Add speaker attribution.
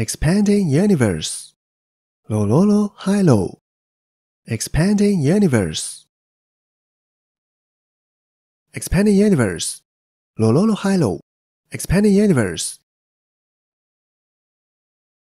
Speaker 1: Expanding Universe Lololo Lo low Expanding Universe Expanding Universe Lololo Lo low Expanding Universe